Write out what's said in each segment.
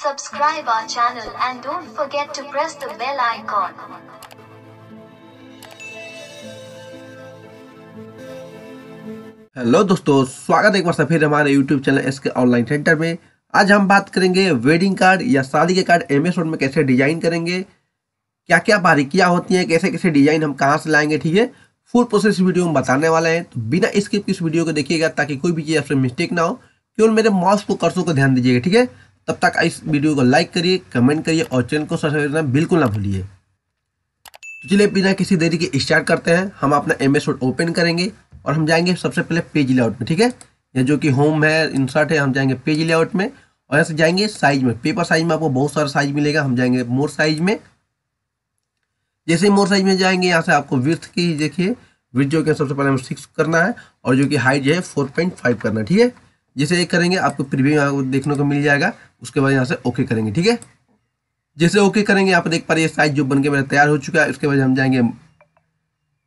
subscribe our channel and don't forget to press the bell icon. Hello दोस्तों स्वागत है एक बार से फिर हमारे YouTube channel S K online centre में आज हम बात करेंगे वेडिंग कार्ड या शादी के कार्ड एम एस में कैसे डिजाइन करेंगे क्या क्या बारीकियाँ होती हैं कैसे कैसे डिजाइन हम कहाँ से लाएंगे ठीक है फुल प्रोसेस वीडियो हम बताने वाले हैं तो बिना स्किप इस वीडियो को देखिएगा ताकि कोई भी चीज़ आपसे मिस्टेक ना हो केवल मेरे माउस को कर्सों को ध्यान दीजिएगा ठीक है तब तक इस वीडियो को लाइक करिए कमेंट करिए और चैनल को सब्सक्राइब करना बिल्कुल ना भूलिए तो चलिए बिना किसी देरी के स्टार्ट करते हैं हम अपना एम एस ओपन करेंगे और हम जाएंगे सबसे पहले पेज लेआउट में ठीक है या जो कि होम है इंसर्ट है हम जाएंगे पेज लेआउट में और यहाँ से जाएंगे साइज में पेपर साइज में आपको बहुत सारा साइज मिलेगा हम जाएंगे मोर साइज में जैसे ही मोर साइज में जाएंगे यहाँ से आपको विर्थ की देखिए विर्थ जो कि सबसे पहले हम सिक्स करना है और जो कि हाइट जो है फोर पॉइंट फाइव करना है ठीक है जैसे एक करेंगे आपको प्रीव्यू यहाँ देखने को मिल जाएगा उसके बाद यहाँ से ओके करेंगे ठीक है जैसे ओके करेंगे यहाँ पर देख पा रहे साइज जो बन के मेरा तैयार हो चुका है उसके बाद हम जाएंगे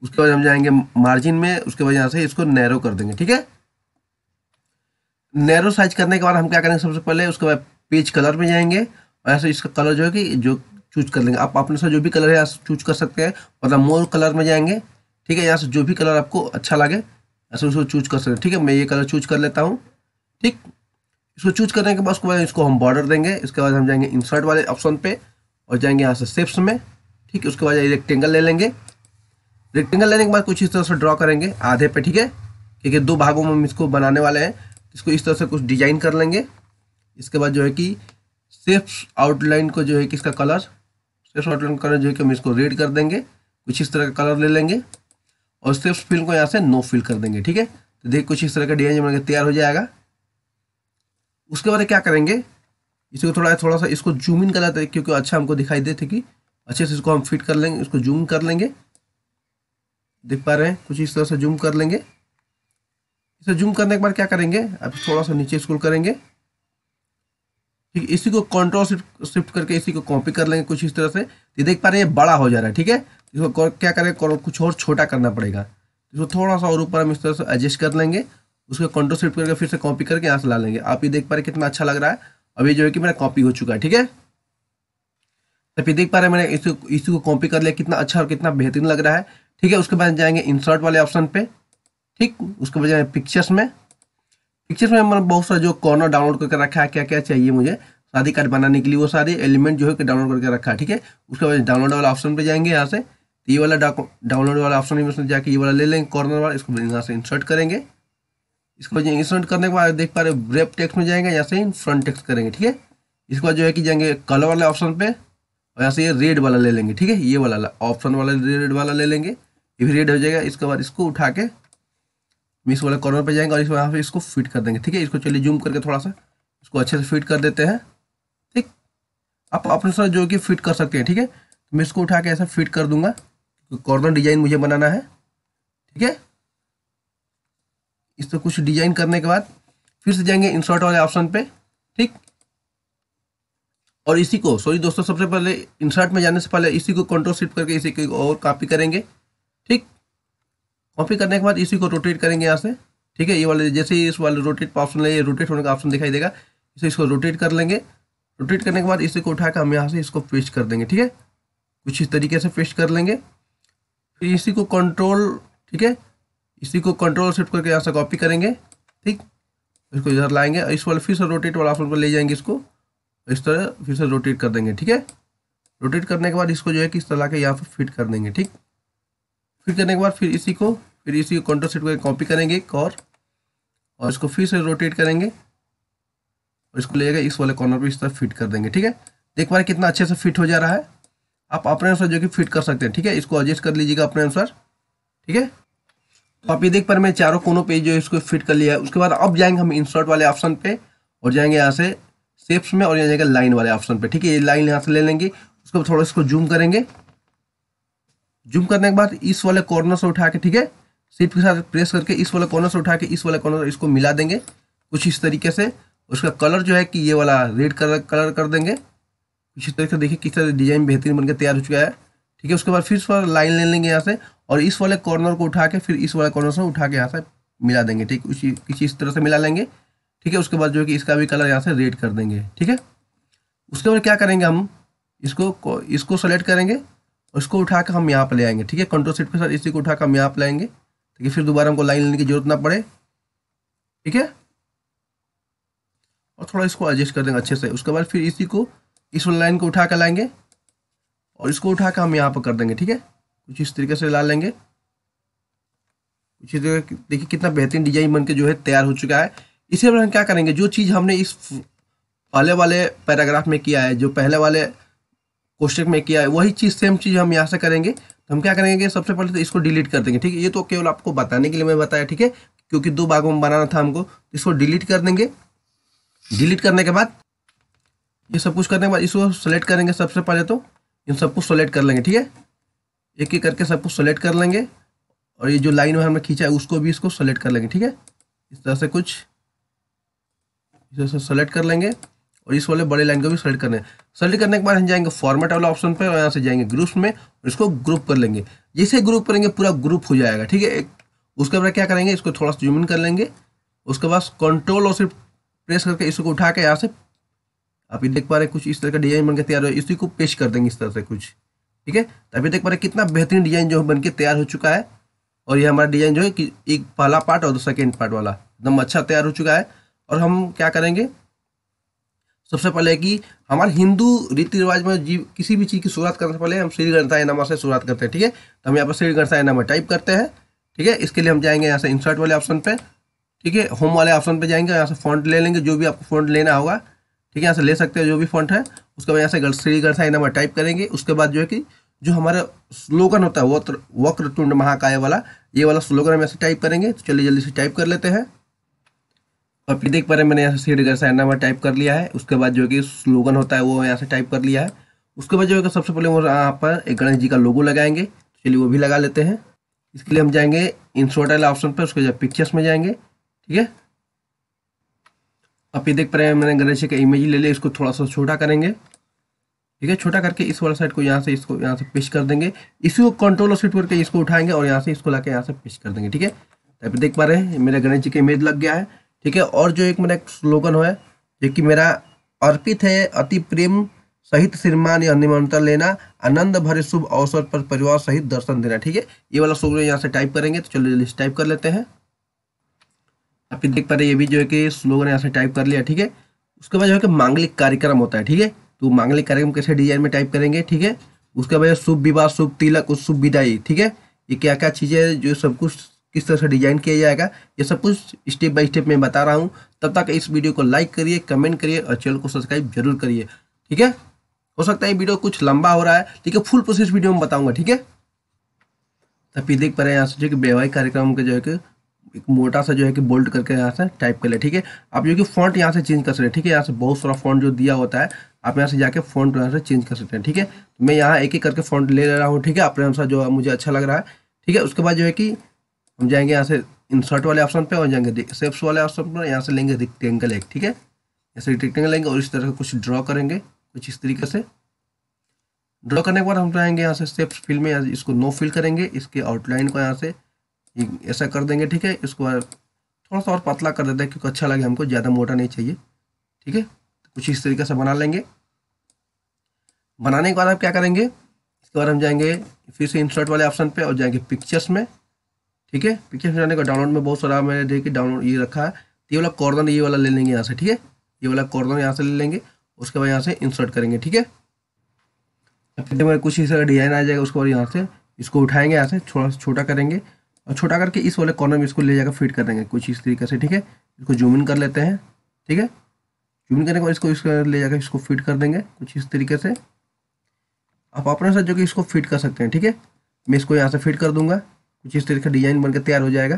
उसके बाद हम जाएंगे मार्जिन में उसके बाद यहाँ से इसको नैरो कर देंगे ठीक है नैरो साइज करने के बाद हम क्या करेंगे सबसे पहले उसके बाद पेज कलर में जाएंगे और ऐसे इसका कलर जो है कि जो चूज कर लेंगे आप अपने साथ जो भी कलर है चूज कर सकते हैं मतलब मोर कलर में जाएंगे ठीक है यहाँ से जो भी कलर आपको अच्छा लगे ऐसे उसको चूज कर सकते हैं ठीक है मैं ये कलर चूज कर लेता हूँ ठीक इसको चूज करने के बाद उसको इसको हम बॉर्डर देंगे इसके बाद हम जाएंगे इंसर्ट वाले ऑप्शन पे और जाएंगे यहाँ से सेप्स में ठीक उसके बाद रेक्टेंगल ले लेंगे रेक्टेंगल लेने के बाद कुछ इस तरह से ड्रॉ करेंगे आधे पे ठीक है क्योंकि दो भागों में हम इसको बनाने वाले हैं इसको इस तरह से कुछ डिजाइन कर लेंगे इसके बाद जो है कि सेप्स आउटलाइन को जो है कि इसका कलर सेप्स आउटलाइन कलर जो है कि हम इसको रेड कर देंगे कुछ इस तरह का कलर ले लेंगे और सेप्स फिल को यहाँ से नो फिल कर देंगे ठीक है तो देखिए कुछ इस तरह का डिजाइन बन तैयार हो जाएगा उसके बाद क्या करेंगे इसको थोड़ा थोड़ा सा इसको जूम इन कर लेते क्योंकि अच्छा हमको दिखाई देते कि अच्छे से इसको हम फिट कर लेंगे इसको जूम कर लेंगे देख पा रहे हैं कुछ इस तरह से जूम कर लेंगे इसे जूम करने के बाद क्या करेंगे अब थोड़ा सा नीचे स्कूल करेंगे ठीक इसी को कंट्रोल शिफ्ट करके इसी को कॉपी कर लेंगे कुछ इस तरह से ये देख पा रहे हैं बड़ा हो जा रहा है ठीक है इसको क्या करें कुछ और छोटा करना पड़ेगा इसको थोड़ा सा और ऊपर हम इस तरह से एडजस्ट कर लेंगे उसको कंट्रोल सेट करके फिर से कॉपी करके यहाँ से ला लेंगे आप ये देख पा रहे कितना अच्छा लग रहा है अभी जो है कि मेरा कॉपी हो चुका है ठीक है तो फिर देख पा रहे हैं मैंने इसको इसी को कॉपी कर लिया कितना अच्छा और कितना बेहतरीन लग रहा है ठीक है उसके बाद जाएंगे इंसर्ट वाले ऑप्शन पे ठीक उसके बाद जाएंगे पिक्चर्स में पिक्चर्स में मैंने बहुत सारा जो कॉर्नर डाउनलोड करके रखा है क्या क्या चाहिए मुझे शादी कार्ड बनाने के लिए वो सारे एलिमेंट जो है कि डाउनलोड करके रखा है ठीक है उसके बाद डाउनलोड वाला ऑप्शन पर जाएंगे यहाँ से ये वाला डाउनलोड वाला ऑप्शन जाकर जाके ये वाला ले लेंगे कॉर्नर वाला इसको यहाँ से इंसर्ट करेंगे इसको इंस्टोमेंट करने के बाद देख पा रहे ब्रेप टेक्स में जाएंगे यहाँ से इन फ्रंट टेक्स करेंगे ठीक है इसके बाद जो है कि जाएंगे कलर वाले ऑप्शन पे और यहाँ से ये रेड वाला ले लेंगे ठीक है ये वाला ऑप्शन वाला रेड वाला ले लेंगे ये भी रेड हो जाएगा इसके बाद इसको उठा के मिस वाले कॉर्नर पर जाएंगे और इसको यहाँ पर इसको फिट कर देंगे ठीक है इसको चलिए जूम करके थोड़ा सा इसको अच्छे से फिट कर देते हैं ठीक आप अपने साथ जो कि फिट कर सकते हैं ठीक है तो मैं इसको उठा के ऐसा फिट कर दूंगा कॉर्नर डिजाइन मुझे बनाना है ठीक है इस पर कुछ डिजाइन करने के बाद फिर से जाएंगे इंसर्ट वाले ऑप्शन पे ठीक और इसी को सॉरी दोस्तों सबसे पहले इंसर्ट में जाने से पहले इसी को कंट्रोल शिफ्ट करके इसी को और कॉपी करेंगे ठीक कॉपी करने के बाद इसी को रोटेट करेंगे यहाँ से ठीक है ये वाले जैसे ही इस वाले रोटेट ऑप्शन रोटेट होने का ऑप्शन दिखाई देगा इसे इसको रोटेट कर लेंगे रोटेट करने के बाद इसी को उठाकर हम यहाँ से इसको पेस्ट कर देंगे ठीक है कुछ इस तरीके से पेस्ट कर लेंगे फिर इसी को कंट्रोल ठीक है इसी को कंट्रोल शिफ्ट करके यहाँ से कॉपी करेंगे ठीक इसको इधर लाएंगे इस वाले फिर से रोटेट वाला ऑप्शन पर ले जाएंगे इसको इस तरह फिर से रोटेट कर देंगे ठीक है रोटेट करने के बाद इसको जो है कि इस तरह के यहाँ पर फिट कर देंगे ठीक फिट करने के बाद फिर इसी को फिर इसी को कंट्रोल सेट करके कॉपी करेंगे एक और और इसको फिर से रोटेट करेंगे और इसको ले जाएगा इस वाले कॉर्नर पर इस तरह फिट कर देंगे ठीक है देख पा रहे कितना अच्छे से फिट हो जा रहा है आप अपने अनुसार जो कि फिट कर सकते हैं ठीक है इसको एडजस्ट कर लीजिएगा अपने अनुसार ठीक है तो आप ये देख पर मैं चारों कोनों पे जो इसको फिट कर लिया है उसके बाद अब जाएंगे हम इंसर्ट वाले ऑप्शन पे और जाएंगे यहाँ से सेप्स में और यहाँ जाएगा लाइन वाले ऑप्शन पे ठीक है ये लाइन यहाँ से ले लेंगे बाद थोड़ा इसको जूम करेंगे जूम करने के बाद इस वाले कॉर्नर से उठा के ठीक है सिर्फ के साथ प्रेस करके इस वाले कॉर्नर से उठा के इस वाले कॉर्नर इसको मिला देंगे कुछ इस तरीके से उसका कलर जो है कि ये वाला रेड कलर कलर कर देंगे कुछ इस तरीके से देखिए किस तरह डिजाइन बेहतरीन बनकर तैयार हो चुका है ठीक है उसके बाद फिर लाइन ले लेंगे यहाँ से और इस वाले कॉर्नर को उठा के फिर इस वाले कॉर्नर से उठा के यहाँ से मिला देंगे ठीक उसी किसी इस तरह से मिला लेंगे ठीक है उसके बाद जो है कि इसका भी कलर यहाँ से रेड कर देंगे ठीक है उसके बाद क्या करेंगे हम इसको इसको सेलेक्ट करेंगे उसको उठा कर हम यहाँ पर ले आएंगे ठीक है कंट्रोल सेट के साथ इसी को उठा कर हम यहाँ पर लाएंगे ताकि फिर दोबारा हमको लाइन लेने की जरूरत ना पड़े ठीक है और थोड़ा इसको एडजस्ट कर देंगे अच्छे से उसके बाद फिर इसी को इस लाइन को उठा कर लाएंगे और इसको उठा कर हम यहाँ पर कर देंगे ठीक है कुछ इस तरीके से ला लेंगे तरह देखिए कितना बेहतरीन डिजाइन बन के जो है तैयार हो चुका है इसे हम क्या करेंगे जो चीज़ हमने इस पहले वाले पैराग्राफ में किया है जो पहले वाले क्वेश्चन में किया है वही चीज़ सेम चीज़ हम यहाँ से करेंगे तो हम क्या करेंगे सबसे पहले तो इसको डिलीट कर देंगे ठीक है ये तो केवल आपको बताने के लिए मैं बताया ठीक है क्योंकि दो भागों में बनाना था हमको तो इसको डिलीट कर देंगे डिलीट करने के बाद ये सब कुछ करने के बाद इसको सेलेक्ट करेंगे सबसे पहले तो इन सबको सेलेक्ट कर लेंगे ठीक है एक एक करके सबको सेलेक्ट कर लेंगे और ये जो लाइन में हमने खींचा है उसको भी इसको सेलेक्ट कर लेंगे ठीक है इस तरह से कुछ इस तरह से सेलेक्ट कर लेंगे और इस वाले बड़े लाइन को भी सेलेक्ट कर लेंगे सेलेक्ट करने के बाद हम जाएंगे फॉर्मेट वाला ऑप्शन पर और यहाँ से जाएंगे ग्रुप में और इसको ग्रुप कर लेंगे जैसे ग्रुप करेंगे पूरा ग्रुप हो जाएगा ठीक है उसके बाद क्या करेंगे इसको थोड़ा सा जूमिन इन कर लेंगे उसके बाद कंट्रोल और सिर्फ प्रेस करके इसको उठा के यहाँ से आप ये देख पा रहे हैं कुछ इस तरह का डिजाइन बनकर तैयार हो इसी को पेश कर देंगे इस तरह से कुछ ठीक है तो अभी देख पा रहे कितना बेहतरीन डिजाइन जो बनके तैयार हो चुका है और ये हमारा डिजाइन जो है कि एक पहला पार्ट और सेकेंड पार्ट वाला एकदम अच्छा तैयार हो चुका है और हम क्या करेंगे सबसे पहले कि हमारे हिंदू रीति रिवाज में जीव किसी भी चीज़ की शुरुआत करने से पहले हम श्री ग्रंथाय नमा से शुरुआत करते हैं ठीक है तो हम यहाँ पर श्री ग्रंथाय नमा टाइप करते हैं ठीक है इसके लिए हम जाएंगे यहाँ से इंसर्ट वाले ऑप्शन पे ठीक है होम वाले ऑप्शन पे जाएंगे यहाँ से फॉन्ट ले लेंगे जो भी आपको फॉन्ट लेना होगा ठीक है यहाँ से ले सकते हैं जो भी फॉन्ट है उसके बाद यहाँ से श्री गणसाई नंबर टाइप करेंगे उसके बाद जो है कि जो हमारा स्लोगन होता है वो वक्र तुंड महाकाय वाला ये वाला स्लोगन हम से टाइप करेंगे तो चलिए जल्दी से टाइप कर लेते हैं और फिर देख पा रहे मैंने यहाँ से सीड गरसा नंबर टाइप कर लिया है उसके बाद जो है कि स्लोगन होता है वो यहाँ से टाइप कर लिया है उसके बाद जो है सबसे पहले वो यहाँ पर एक गणेश जी का लोगो लगाएंगे चलिए वो भी लगा लेते हैं इसके लिए हम जाएंगे इंसोटल ऑप्शन पर उसके बाद पिक्चर्स में जाएंगे ठीक है अब ये देख पा रहे हैं मैंने गणेश जी का इमेज ले लिया इसको थोड़ा सा छोटा करेंगे ठीक है छोटा करके इस वाला साइड को यहाँ से इसको यहाँ से पिश कर देंगे इसी को कंट्रोल स्विच करके इसको उठाएंगे और यहाँ से इसको लाके यहाँ से पिश कर देंगे ठीक है यहाँ तो देख पा रहे हैं मेरा गणेश जी का इमेज लग गया है ठीक है और जो एक मेरा एक स्लोगन है जो कि मेरा अर्पित है अति प्रेम सहित श्रीमान या निमंत्रण लेना आनंद भरे शुभ अवसर पर परिवार सहित दर्शन देना ठीक है ये वाला स्लोगन यहाँ से टाइप करेंगे तो चलो लिस्ट टाइप कर लेते हैं आप देख पा रहे ये भी जो है कि स्लोगन यहाँ से टाइप कर लिया ठीक है उसके बाद जो है कि मांगलिक कार्यक्रम होता है ठीक है तो मांगलिक कार्यक्रम कैसे डिजाइन में टाइप करेंगे ठीक है उसके बाद शुभ विवाह शुभ तिलक और शुभ विदाई ठीक है ये क्या क्या चीज़ें जो सब कुछ किस तरह से डिजाइन किया जाएगा ये सब कुछ स्टेप बाय स्टेप मैं बता रहा हूँ तब तक इस वीडियो को लाइक करिए कमेंट करिए और चैनल को सब्सक्राइब जरूर करिए ठीक है हो सकता है वीडियो कुछ लंबा हो रहा है ठीक है फुल प्रोसेस वीडियो में बताऊँगा ठीक है तब ये देख पा रहे हैं यहाँ से जो कि वैवाहिक कार्यक्रम के जो है कि एक मोटा सा जो है कि बोल्ड करके यहाँ से टाइप कर ले ठीक है आप जो कि फॉन्ट यहाँ से चेंज कर सकते हैं ठीक है यहाँ से बहुत सारा फॉन्ट जो दिया होता है आप यहाँ से जाके फॉन्ट यहाँ से चेंज कर सकते हैं ठीक है तो मैं यहाँ एक एक करके फॉन्ट ले ले रहा हूँ ठीक है अपने अनुसार जो मुझे अच्छा लग रहा है ठीक है उसके बाद जो है कि हम जाएंगे यहाँ से इंसर्ट वाले ऑप्शन पर और जाएंगे सेप्स वाले ऑप्शन पर यहाँ से लेंगे रिक्टेंगल एक ठीक है जैसे रिक्टेंगल लेंगे और इस तरह से कुछ ड्रॉ करेंगे कुछ इस तरीके से ड्रॉ करने के बाद हम जाएंगे यहाँ से सेप्स फिल में इसको नो फिल करेंगे इसके आउटलाइन को यहाँ से ऐसा कर देंगे ठीक है इसको थोड़ा सा और पतला कर देते हैं क्योंकि अच्छा लगे हमको ज़्यादा मोटा नहीं चाहिए ठीक है कुछ इस तरीके से बना लेंगे बनाने के बाद आप क्या करेंगे इसके बाद हम जाएंगे फिर से इंसर्ट वाले ऑप्शन पे और जाएंगे पिक्चर्स में ठीक है पिक्चर्स में जाने का डाउनलोड में बहुत सारा मैंने देखिए डाउनलोड ये रखा है ये वाला कॉर्नर ये वाला ले लेंगे यहाँ से ठीक है ये वाला कॉर्नर यहाँ से ले लेंगे उसके बाद यहाँ से इंसर्ट करेंगे ठीक है फिर कुछ इस तरह डिजाइन आ जाएगा उसके बाद यहाँ से इसको उठाएंगे यहाँ से छोटा छोटा करेंगे और छोटा करके इस वाले कॉर्नर में इसको ले जाकर फिट कर देंगे कुछ इस तरीके से ठीक है इसको जूम इन कर लेते हैं ठीक है जूम इन करने के बाद इसको इसको ले जाकर इसको फिट कर देंगे कुछ इस तरीके से आप अपने साथ जो कि इसको फिट कर सकते हैं ठीक है मैं इसको यहाँ से फिट कर दूंगा कुछ इस तरीके का डिजाइन बनकर तैयार हो जाएगा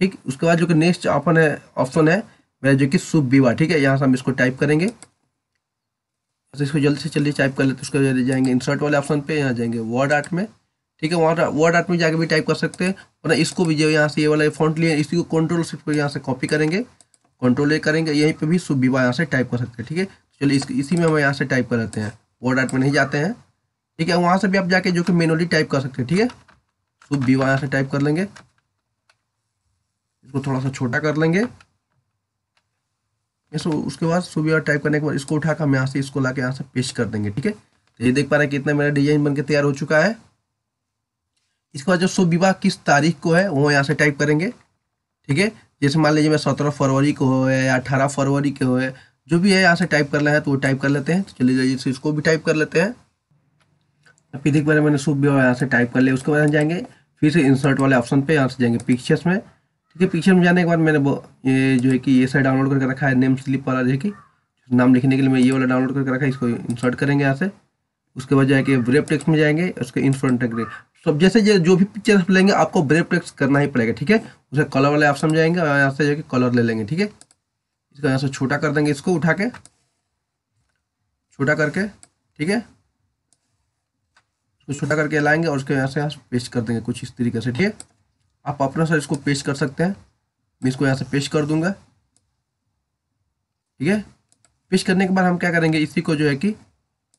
ठीक उसके बाद जो कि नेक्स्ट ऑप्शन है ऑप्शन है मेरा जो कि सुप बीवा ठीक है यहाँ से हम इसको टाइप करेंगे तो इसको जल्दी से जल्दी टाइप कर लेते उसके बाद जाएंगे इंसर्ट वाले ऑप्शन पे यहाँ जाएंगे वर्ड आर्ट में ठीक है वहाँ वर्ड आर्ट में जाके भी टाइप कर सकते हैं वरना इसको भी जो यहाँ से ये वाला फॉन्ट लिए इसी को कंट्रोल सिर्फ यहाँ से कॉपी करेंगे कंट्रोल ए करेंगे यहीं पे भी सुबिवा यहाँ से टाइप कर सकते हैं ठीक है चलिए इस इसी में हम यहाँ से टाइप कर लेते हैं वर्ड आर्ट में नहीं जाते हैं ठीक है वहाँ से भी आप जाके जो कि मेनुअली टाइप कर सकते हैं ठीक है सुबिवा यहाँ से टाइप कर लेंगे इसको थोड़ा सा छोटा कर लेंगे उसके बाद सुबिवा टाइप करने के बाद इसको उठाकर हम यहाँ से इसको ला के यहाँ से पेश कर देंगे ठीक है तो ये देख पा रहे हैं कि इतना मेरा डिजाइन बनकर तैयार हो चुका है इसके बाद जो शुभ विवाह किस तारीख को है वो यहाँ से टाइप करेंगे ठीक है जैसे मान लीजिए मैं सत्रह फरवरी को हो या अठारह फरवरी को है जो भी है यहाँ से टाइप करना है तो वो टाइप कर लेते हैं तो चलिए जाइए इसको भी टाइप कर लेते हैं फिर देख मैंने शुभ विवाह यहाँ से टाइप कर लिया उसके बाद जाएंगे फिर से इंसर्ट वाले ऑप्शन पर यहाँ से जाएंगे पिक्चर्स में ठीक है पिक्चर में जाने के बाद मैंने ये जो है कि ये साइड डाउनलोड करके रखा है नेम स्लिप वाला जो है कि नाम लिखने के लिए मैं ये वाला डाउनलोड करके रखा है इसको इंसर्ट करेंगे यहाँ से उसके बाद जाएंगे ब्रेव टेक्स में जाएंगे उसके इन फ्रंट सब जैसे जो भी पिक्चर आप लेंगे आपको ब्रेव टेक्स करना ही पड़ेगा ठीक है उसे कलर वाले ऑप्शन समझाएंगे जाएंगे और यहाँ से जाके कलर ले लेंगे ठीक है इसको यहाँ से छोटा कर देंगे इसको उठा के छोटा करके ठीक है इसको छोटा करके लाएंगे और उसके यहाँ से यहाँ से पेस्ट कर देंगे कुछ इस तरीके से ठीक है आप अपना सर इसको पेस्ट कर सकते हैं मैं इसको यहाँ से पेस्ट कर दूंगा ठीक है पेस्ट करने के बाद हम क्या करेंगे इसी को जो है कि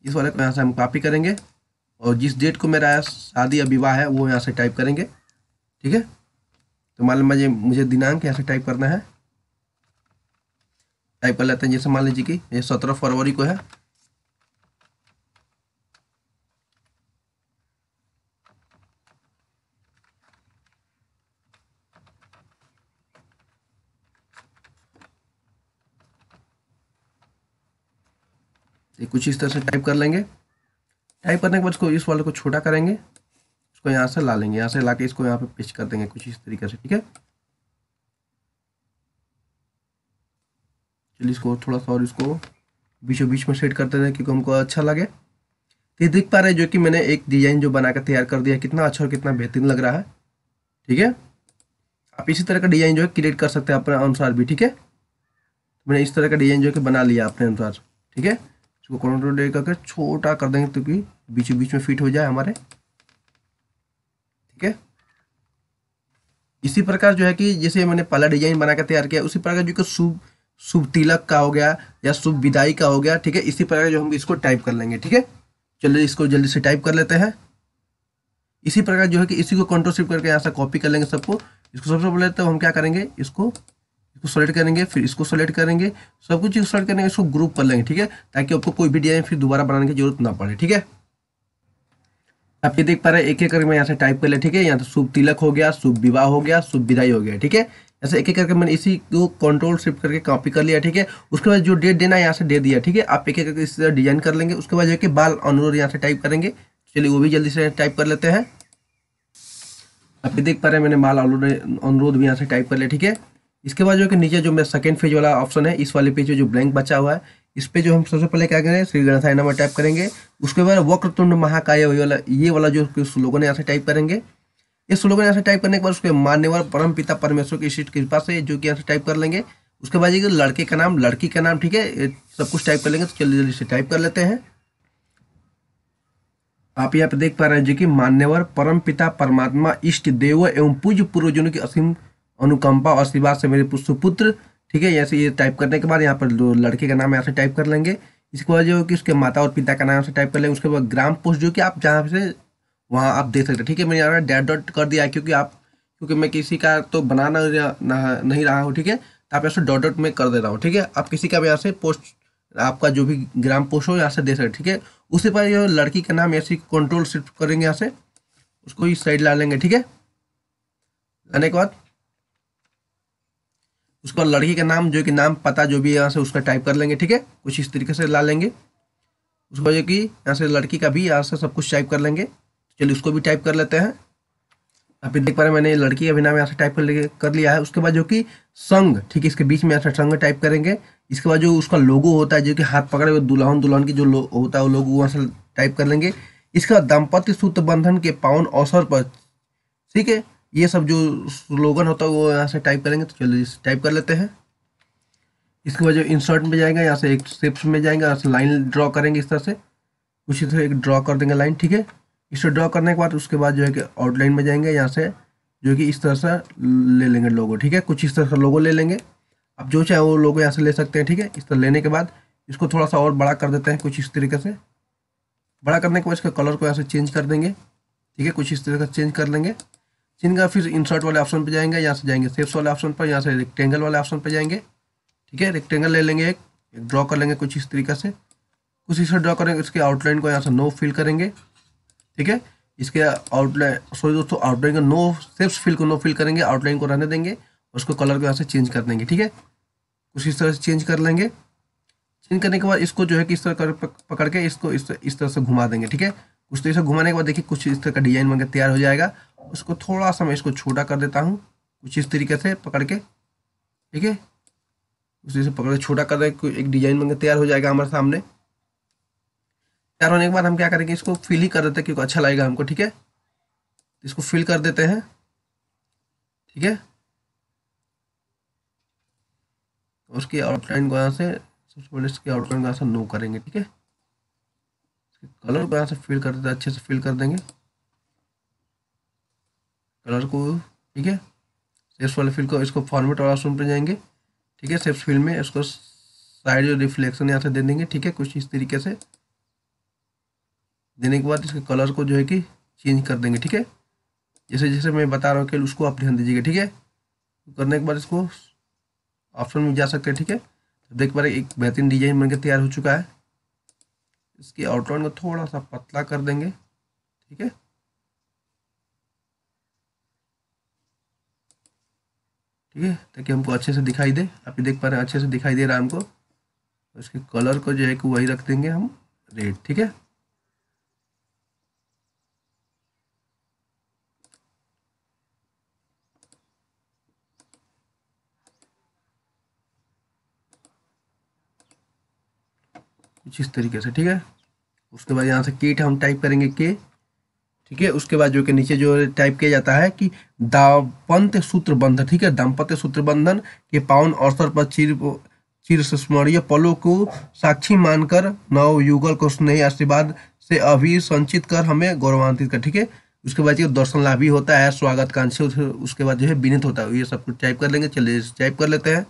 इस वाले को यहाँ से हम कॉपी करेंगे और जिस डेट को मेरा शादी या विवाह है वो यहाँ से टाइप करेंगे ठीक है तो मान लीजिए मुझे दिनांक यहाँ से टाइप करना है टाइप कर लेते हैं जैसे मान लीजिए कि ये सत्रह फरवरी को है ये कुछ इस तरह से टाइप कर लेंगे टाइप करने के बाद इसको इस वाले को छोटा करेंगे इसको यहाँ से ला लेंगे यहाँ से ला के इसको यहाँ पे पेस्ट कर देंगे कुछ इस तरीके से ठीक है चलिए इसको थोड़ा सा और इसको बीचों बीच में सेट करते हैं क्योंकि हमको अच्छा लगे तो ये देख पा रहे जो कि मैंने एक डिजाइन जो बना कर तैयार कर दिया कितना अच्छा और कितना बेहतरीन लग रहा है ठीक है आप इसी तरह का डिजाइन जो है क्रिएट कर सकते हैं अपने अनुसार भी ठीक है मैंने इस तरह का डिजाइन जो है बना लिया अपने अनुसार ठीक है इसको कंट्रोल डी करके छोटा कर देंगे तो कि बीचों बीच में फिट हो जाए हमारे ठीक है इसी प्रकार जो है कि जैसे मैंने पहला डिजाइन बना कर तैयार किया उसी प्रकार जो कि शुभ शुभ तिलक का हो गया या शुभ विदाई का हो गया ठीक है इसी प्रकार जो हम इसको टाइप कर लेंगे ठीक है चलिए इसको जल्दी से टाइप कर लेते हैं इसी प्रकार जो है कि इसी को कंट्रोल शिफ्ट करके यहाँ से कॉपी कर लेंगे सबको इसको सबसे पहले तो हम क्या करेंगे इसको इसको सेलेक्ट करेंगे फिर इसको सेलेक्ट करेंगे सब कुछ सेलेक्ट करेंगे इसको ग्रुप कर लेंगे ठीक है ताकि आपको कोई भी डिजाइन फिर दोबारा बनाने की जरूरत ना पड़े ठीक है आप ये देख पा रहे हैं एक एक करके मैं यहाँ से टाइप कर लिया ठीक है यहाँ तो शुभ तिलक हो गया शुभ विवाह हो गया शुभ विदाई हो गया ठीक है ऐसे एक एक करके मैंने इसी को कंट्रोल शिफ्ट करके कॉपी कर लिया ठीक है उसके बाद जो डेट देना है यहाँ से डेट दिया ठीक है आप एक एक करके इस तरह डिजाइन कर लेंगे उसके बाद जो है कि बाल अनुरोध यहाँ से टाइप करेंगे चलिए वो भी जल्दी से टाइप कर लेते हैं आप ये देख पा रहे हैं मैंने बाल अनुरोध भी यहाँ से टाइप कर लिया ठीक है इसके बाद जो कि नीचे जो मेरा सेकेंड फेज वाला ऑप्शन है इस वाले पेज में जो ब्लैंक बचा हुआ है इस पे जो हम सबसे पहले क्या करें श्री गणेशाय नंबर टाइप करेंगे उसके बाद वक्रतुंड महाकाय वाला ये वाला जो स्लोगन यहाँ से टाइप करेंगे इस स्लोगन यहाँ से टाइप करने के बाद उसके मान्यवर परम पिता परमेश्वर की श्री कृपा से जो कि यहाँ से टाइप कर लेंगे उसके बाद ये लड़के का नाम लड़की का नाम ठीक है सब कुछ टाइप कर लेंगे तो जल्दी जल्दी से टाइप कर लेते हैं आप यहाँ पे देख पा रहे हैं जो कि मान्यवर परम पिता परमात्मा इष्ट देव एवं पूज्य पूर्वजनों की असीम अनुकंपा और शिवा से मेरे सुपुत्र ठीक है ऐसे ये टाइप करने के बाद यहाँ पर दो लड़के का नाम यहाँ से टाइप कर लेंगे इसके बाद जो है कि उसके माता और पिता का नाम से टाइप कर लेंगे उसके बाद ग्राम पोस्ट जो कि आप जहाँ से वहाँ आप देख सकते हैं ठीक है मैंने यहाँ डैट डॉट कर दिया क्योंकि आप क्योंकि मैं किसी का तो बनाना नहीं रहा हूँ ठीक है तो आप यहाँ से डॉट डॉट में कर दे रहा हूँ ठीक है आप किसी का भी यहाँ से पोस्ट आपका जो भी ग्राम पोस्ट हो यहाँ से दे सकते ठीक है उसके बाद जो लड़की का नाम ऐसे कंट्रोल शिफ्ट करेंगे यहाँ से उसको ही साइड ला लेंगे ठीक है लाने के बाद उसके बाद लड़की का नाम जो कि नाम पता जो भी यहाँ से उसका टाइप कर लेंगे ठीक है कुछ इस तरीके से ला लेंगे उसके बाद जो कि यहाँ से लड़की का भी यहाँ से सब कुछ टाइप कर लेंगे चलिए उसको भी टाइप कर लेते हैं अभी देख पा रहे मैंने लड़की का भी नाम यहाँ से टाइप कर कर लिया है उसके बाद जो कि संग ठीक है इसके बीच में यहाँ से संग टाइप करेंगे इसके बाद जो उसका लोगो होता है जो कि हाथ पकड़े हुए दुल्हन दुल्हन की जो होता है वो लोगो वहाँ से टाइप कर लेंगे इसके बाद दाम्पत्य सूत्र बंधन के पावन अवसर पर ठीक है ये सब जो स्लोगन होता है वो यहाँ से टाइप करेंगे तो चलिए टाइप कर लेते हैं इसके बाद जो इंसर्ट में जाएंगे यहाँ से एक स्टेप्स में जाएंगे यहाँ से लाइन ड्रॉ करेंगे इस तरह से उसी तरह एक ड्रॉ कर देंगे लाइन ठीक है इसे ड्रॉ करने के बाद उसके बाद जो है कि आउटलाइन में जाएंगे यहाँ से जो कि इस तरह से ले लेंगे लोगो ठीक है कुछ इस तरह से लोगो ले लेंगे आप जो चाहे वो लोगो यहाँ से ले सकते हैं ठीक है इस तरह लेने के बाद इसको थोड़ा सा और बड़ा कर देते हैं कुछ इस तरीके से बड़ा करने के बाद इसका कलर को यहाँ से चेंज कर देंगे ठीक है कुछ इस तरह से चेंज कर लेंगे जिनका फिर इंसर्ट वाले ऑप्शन पे जाएंगे यहाँ से जाएंगे सेप्स वाले ऑप्शन पर यहाँ से रेक्टेंगल वाले ऑप्शन पर जाएंगे ठीक है रेक्टेंगल ले लेंगे एक ड्रॉ कर लेंगे कुछ इस तरीके से कुछ इस ड्रॉ करेंगे इसके आउटलाइन को यहाँ से नो फिल करेंगे ठीक है इसके आउटलाइन सॉरी दोस्तों आउटलाइन का नो सेप्स फिल को नो फिल करेंगे आउटलाइन को रहने देंगे उसको कलर को यहाँ से चेंज कर देंगे ठीक है कुछ इस तरह से चेंज कर लेंगे चेंज करने के बाद इसको जो है कि इस तरह पकड़ के इसको इस तरह से घुमा देंगे ठीक है उस तरह से घुमाने के बाद देखिए कुछ इस तरह का डिजाइन बनकर तैयार हो जाएगा उसको थोड़ा सा मैं इसको छोटा कर देता हूँ कुछ इस तरीके से पकड़ के ठीक है उसी से पकड़ के छोटा कर दें एक डिजाइन बनकर तैयार हो जाएगा हमारे सामने तैयार होने के बाद हम क्या करेंगे इसको फिल ही कर देते हैं क्योंकि अच्छा लगेगा हमको ठीक है इसको फिल कर देते हैं ठीक है उसकी आउटलाइन को यहाँ से सबसे पहले इसकी आउटलाइन को यहाँ से नो करेंगे ठीक है कलर को यहाँ से फिल कर देते अच्छे से फिल कर देंगे कलर को ठीक है सेप्स वाले फील्ड को इसको फॉर्मेट और ऑप्शन पर जाएंगे ठीक है सेप्स फील्ड में इसको साइड जो रिफ्लेक्शन यहाँ से दे देंगे ठीक है कुछ इस तरीके से देने के बाद इसके कलर को जो है कि चेंज कर देंगे ठीक है जैसे जैसे मैं बता रहा हूँ कि उसको आप ध्यान दीजिएगा ठीक है करने के बाद इसको ऑप्शन में जा सकते हैं ठीक है तो देख पा रहे एक बेहतरीन डिजाइन बनकर तैयार हो चुका है इसके आउटलाइन को थोड़ा सा पतला कर देंगे ठीक है ठीक है ताकि हमको अच्छे से दिखाई दे आप देख पा रहे हैं अच्छे से दिखाई दे रहा है हमको उसके कलर को जो है कि वही रख देंगे हम रेड ठीक है कुछ इस तरीके से ठीक है उसके बाद यहाँ से केट हम टाइप करेंगे के ठीक है उसके बाद जो कि नीचे जो टाइप किया जाता है कि दाम्पत्य सूत्र बंधन ठीक है दाम्पत्य सूत्र बंधन के पावन अवसर पर चीर चीर स्मरणीय पलों को साक्षी मानकर नव युगल को स्नेह आशीर्वाद से अभी संचित कर हमें गौरवान्वित कर ठीक है उसके बाद जो दर्शन लाभ भी होता है स्वागत कांक्षी उसके बाद जो है विनित होता है ये सब कुछ टाइप कर लेंगे चलिए टाइप कर लेते हैं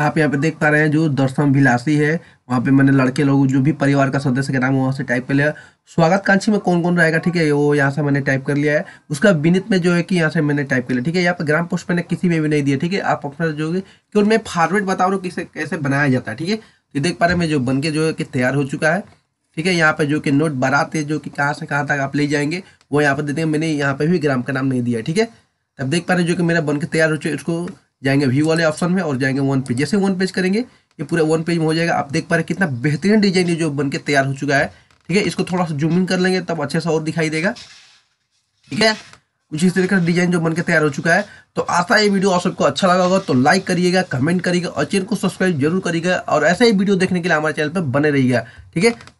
आप यहाँ पे देख पा रहे हैं जो दर्शन भिलासी है वहाँ पे मैंने लड़के लोग जो भी परिवार का सदस्य का नाम वहाँ से टाइप कर लिया स्वागत कांक्षी में कौन कौन रहेगा ठीक है वो यहाँ से मैंने टाइप कर लिया है उसका विनित में जो है कि यहाँ से मैंने टाइप कर लिया ठीक है यहाँ पे ग्राम पोस्ट मैंने किसी में भी नहीं दिया ठीक है आप अपना जो है कि मैं फॉर्मेट बता रहा हूँ किसे कैसे बनाया जाता है ठीक है तो देख पा रहे मैं जो बन के जो है कि तैयार हो चुका है ठीक है यहाँ पे जो कि नोट बारात है जो कि कहाँ से कहाँ तक आप ले जाएंगे वो यहाँ पर देते हैं मैंने यहाँ पे भी ग्राम का नाम नहीं दिया ठीक है तब देख पा रहे जो कि मेरा बन के तैयार हो चुका है जाएंगे व्यू वाले ऑप्शन में और जाएंगे वन पेज जैसे वन पेज करेंगे ये पूरा वन पेज में हो जाएगा आप देख पा रहे हैं कितना बेहतरीन डिजाइन जो बन के तैयार हो चुका है ठीक है इसको थोड़ा सा जूमिंग कर लेंगे तब अच्छे से और दिखाई देगा ठीक है कुछ इस तरीके का डिजाइन जो बनकर तैयार हो चुका है तो आशा ये वीडियो आप सबको अच्छा लगा होगा तो लाइक करिएगा कमेंट करिएगा और चैनल को सब्सक्राइब जरूर करिएगा और ऐसे ही वीडियो देखने के लिए हमारे चैनल पर बने रहिएगा ठीक है